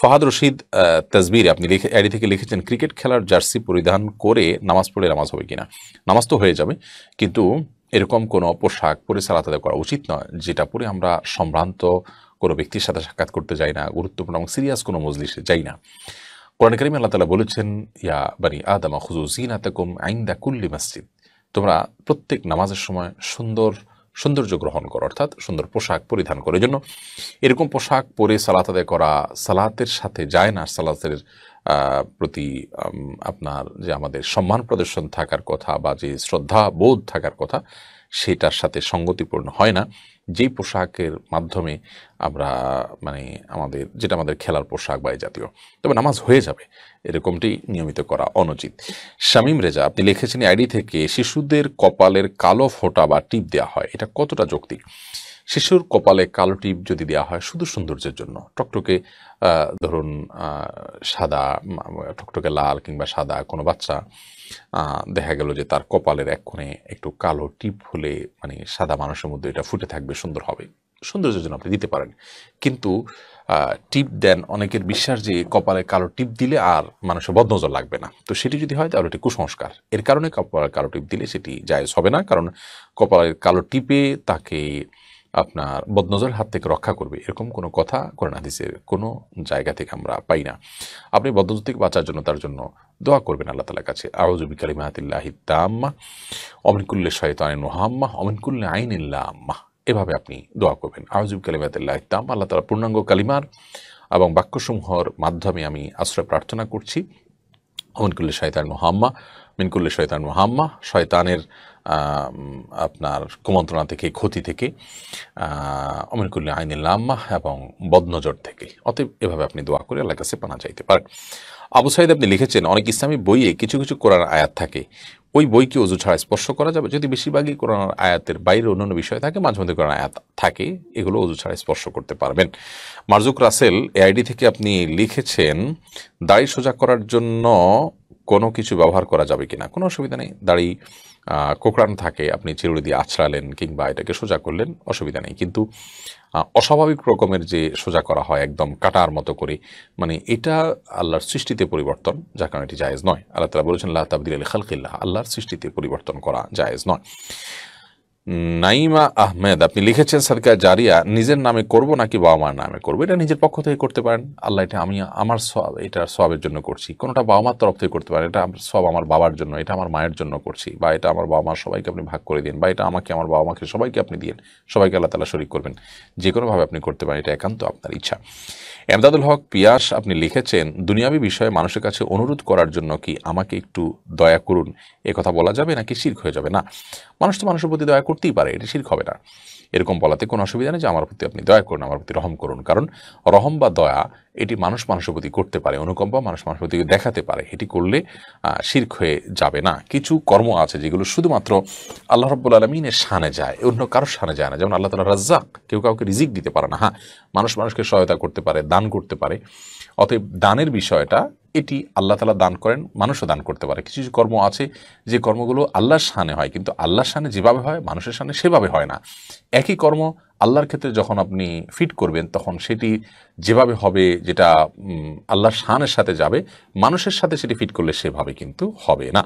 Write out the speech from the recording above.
ফাহাদ রশিদ তসবির আপনি লিখে অ্যাডি থেকে লিখেছেন ক্রিকেট খেলার জার্সি পরিধান করে নামাজ পড়ে নামাজ হবে কিনা নামাজ তো হয়ে যাবে কিন্তু এরকম কোনো পোশাক পরে সালাত আদায় করা উচিত নয় যেটা পরে আমরা সম্ভ্রান্ত কোনো ব্যক্তির সাথে সাক্ষাৎ করতে যাই না গুরুত্বপূর্ণ এবং সিরিয়াস কোনো মজলিসে যাই না কোরআন করিম আল্লাহ তালা বলেছেন ইয়া বানি আদামা খুজু জিন আইন আইন্দা কুল্লি মসজিদ তোমরা প্রত্যেক নামাজের সময় সুন্দর সৌন্দর্য গ্রহণ করা অর্থাৎ সুন্দর পোশাক পরিধান করে জন্য এরকম পোশাক পরে সালাত আদায় করা সালাতের সাথে যায় না সালাতের প্রতি আপনার যে আমাদের সম্মান প্রদর্শন থাকার কথা বা যে শ্রদ্ধা বোধ থাকার কথা সেটার সাথে সঙ্গতিপূর্ণ হয় না যেই পোশাকের মাধ্যমে আমরা মানে আমাদের যেটা আমাদের খেলার পোশাক বা এই জাতীয় তবে নামাজ হয়ে যাবে এরকমটি নিয়মিত করা অনুচিত শামীম রেজা আপনি লিখেছেন আইডি থেকে শিশুদের কপালের কালো ফোঁটা বা টিপ দেওয়া হয় এটা কতটা যৌক্তিক শিশুর কপালে কালো টিপ যদি দেওয়া হয় শুধু সৌন্দর্যের জন্য টকটকে ধরুন সাদা টকটকে লাল কিংবা সাদা কোনো বাচ্চা দেখা গেল যে তার কপালের এক কোণে একটু কালো টিপ হলে মানে সাদা মানুষের মধ্যে এটা ফুটে থাকবে সুন্দর হবে সৌন্দর্যের জন্য আপনি দিতে পারেন কিন্তু টিপ দেন অনেকের বিশ্বাস যে কপালে কালো টিপ দিলে আর মানুষের বদনজর লাগবে না তো সেটি যদি হয় তাহলে এটি কুসংস্কার এর কারণে কপালে কালো টিপ দিলে সেটি জায়জ হবে না কারণ কপালের কালো টিপে তাকে আপনার বদনজর হাত থেকে রক্ষা করবে এরকম কোনো কথা কোরআন হাদিসের কোনো জায়গা থেকে আমরা পাই না আপনি বদনজর থেকে বাঁচার জন্য তার জন্য দোয়া করবেন আল্লাহ তালার কাছে আউজুবি কালিমাহাতিল্লাহি তাম্মা অমিনকুল্লে আইন নোহাম্মা অমিনকুল্লে আইন ইল্লাহ এভাবে আপনি দোয়া করবেন আউজুব কালিমাতিল্লাহ তাম্মা আল্লাহ তালা পূর্ণাঙ্গ কালিমার এবং বাক্যসমূহর মাধ্যমে আমি আশ্রয় প্রার্থনা করছি অমিনকুল্লি শয়তান মোহাম্মা মিনকুল্লি শয়তান মোহাম্মা শয়তানের আপনার কুমন্ত্রণা থেকে ক্ষতি থেকে অমিনকুল্লি আইনিল্লা এবং বদনজর থেকে অতএব এভাবে আপনি দোয়া করে আল্লাহ কাছে পানা চাইতে পারেন আবু সাইদ আপনি লিখেছেন অনেক ইসলামী বইয়ে কিছু কিছু কোরআন আয়াত থাকে ওই বই কি অজু ছাড়া স্পর্শ করা যাবে যদি বেশিরভাগই কোরআন আয়াতের বাইরে অন্যান্য বিষয় থাকে মাঝে মধ্যে কোরআন আয়াত থাকে এগুলো অজু ছাড়া স্পর্শ করতে পারবেন মার্জুক রাসেল এআইডি থেকে আপনি লিখেছেন দাড়ি সোজা করার জন্য কোনো কিছু ব্যবহার করা যাবে কিনা কোনো অসুবিধা নেই দাড়ি কোকড়ানো থাকে আপনি চিরুড়ি দিয়ে আছড়ালেন কিংবা এটাকে সোজা করলেন অসুবিধা নেই কিন্তু অস্বাভাবিক রকমের যে সোজা করা হয় একদম কাটার মতো করে মানে এটা আল্লাহর সৃষ্টিতে পরিবর্তন যার কারণে এটি জায়েজ নয় আল্লাহ তালা বলেছেন আল্লাহ তাবদিল আলী খালকিল্লাহ আল্লাহর সৃষ্টিতে পরিবর্তন করা জায়েজ নয় নাইমা আহমেদ আপনি লিখেছেন সরকার জারিয়া নিজের নামে করব নাকি বাবা মার নামে করবো এটা নিজের পক্ষ থেকে করতে পারেন আল্লাহ এটা আমি আমার সব এটা সবের জন্য করছি কোনোটা বাবা মার তরফ থেকে করতে পারেন এটা সব আমার বাবার জন্য এটা আমার মায়ের জন্য করছি বা এটা আমার বাবা মার সবাইকে আপনি ভাগ করে দিন বা এটা আমাকে আমার বাবা মাকে সবাইকে আপনি দিন সবাইকে আল্লাহ তালা শরিক করবেন যে কোনোভাবে আপনি করতে পারেন এটা একান্ত আপনার ইচ্ছা এমদাদুল হক পিয়াস আপনি লিখেছেন দুনিয়াবী বিষয়ে মানুষের কাছে অনুরোধ করার জন্য কি আমাকে একটু দয়া করুন কথা বলা যাবে নাকি শির হয়ে যাবে না মানুষ তো মানুষের প্রতি দয়া করতেই পারে এটা শির্ক হবে না এরকম বলাতে কোনো অসুবিধা নেই যে আমার প্রতি আপনি দয়া করুন আমার প্রতি রহম করুন কারণ রহম বা দয়া এটি মানুষ মানুষের প্রতি করতে পারে অনুকম্পা মানুষ মানুষের প্রতি দেখাতে পারে এটি করলে শির্ক হয়ে যাবে না কিছু কর্ম আছে যেগুলো শুধুমাত্র আল্লাহ রব্বুল আলমিনের সানে যায় অন্য কারোর সানে যায় না যেমন আল্লাহ তালা রাজ্জাক কেউ কাউকে রিজিক দিতে পারে না হ্যাঁ মানুষ মানুষকে সহায়তা করতে পারে দান করতে পারে অতএব দানের বিষয়টা এটি আল্লাহ তালা দান করেন মানুষও দান করতে পারে কিছু কিছু কর্ম আছে যে কর্মগুলো আল্লাহর সানে হয় কিন্তু আল্লাহর সানে যেভাবে হয় মানুষের সানে সেভাবে হয় না একই কর্ম আল্লাহর ক্ষেত্রে যখন আপনি ফিট করবেন তখন সেটি যেভাবে হবে যেটা আল্লাহর সানের সাথে যাবে মানুষের সাথে সেটি ফিট করলে সেভাবে কিন্তু হবে না